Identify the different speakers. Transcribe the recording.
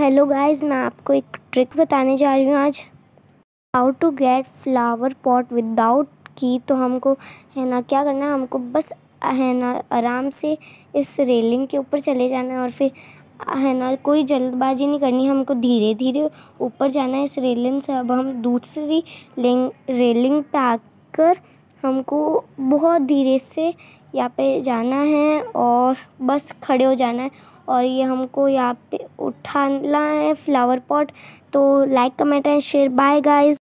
Speaker 1: hello guys मैं आपको एक ट्रिक बताने जा रही हूँ आज how to get flower pot without की तो हमको है ना क्या करना है हमको बस है ना आराम से इस रेलिंग के ऊपर चले जाना है और फिर है ना कोई जल्दबाजी नहीं करनी हमको धीरे धीरे ऊपर जाना है इस रेलिंग से अब हम दूसरी रेलिंग पे आकर हमको बहुत धीरे से यहाँ पे जाना है और बस खड़े हो जाना है और ये हमको यहाँ पे ठानला है फ्लावर पॉट तो like comment and share bye guys